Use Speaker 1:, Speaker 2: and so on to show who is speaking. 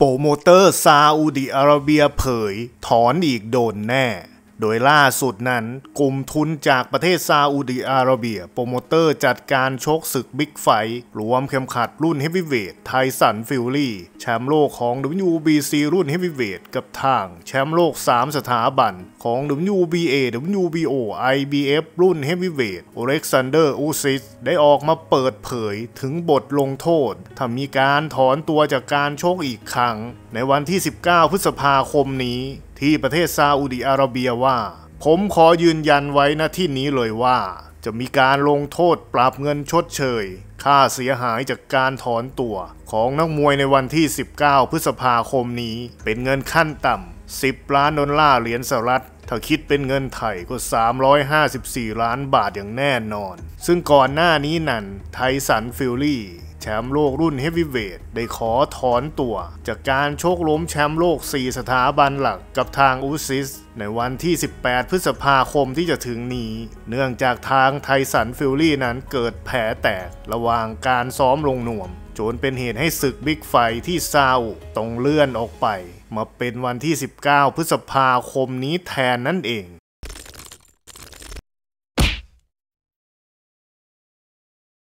Speaker 1: โปรโมเตอร์ซาอุดิอาระเบียเผยถอนอีกโดนแน่โดยล่าสุดนั้นกลุ่มทุนจากประเทศซาอุดิอาระเบีย โปรโมเตอร์จัดการชกศึกบิ๊กไฟรวมเข็มขัดรุ่นเฮฟวีเวทไทสันฟิลลี่แชมป์โลกของ WBC รุ่นเฮฟวีเวทกับทางแชมป์โลก 3 สถาบันของ WBA WBO IBF รุ่นเฮฟวีเวทโอเล็กซานเดอร์อูซิสได้ออกมาเปิดเผยถึงบทลงโทษถ้ามีการถอนตัวจากการชกอีกครั้ง ในวันที่ 19 พฤษภาคมนี้ที่ประเทศซาอุดีอาระเบียว่า ผมขอยืนยันไว้ณที่นี้เลยว่า จะมีการลงโทษปรับเงินชดเชย ค่าเสียหายจากการถอนตัว ของนักมวยในวันที่ 19 พฤษภาคมนี้เป็นเงินขั้นต่ำ 10 ล้านดอลลาร์เหรียญสหรัฐ ถ้าคิดเป็นเงินไทยก็ 354 ล้านบาทอย่างแน่นอน ซึ่งก่อนหน้านี้นั้นไทสันฟิลลี่ชมป์โลกรุ่นเฮฟวีเวทได้ขอถอนตัวจากการโชคล้มแชมป์โลก 4 สถาบันหลักกับทางอุซิส ในวันที่ 18 พฤษภาคมที่จะถึงนี้ เนื่องจากทางไทสันฟิลลี่นั้นเกิดแผลแตกระหว่างการซ้อมลงนวม จนเป็นเหตุให้ศึกบิ๊กไฟที่ซาอุต้องเลื่อนออกไป มาเป็นวันที่ 19 พฤษภาคมนี้แทนนั่นเอง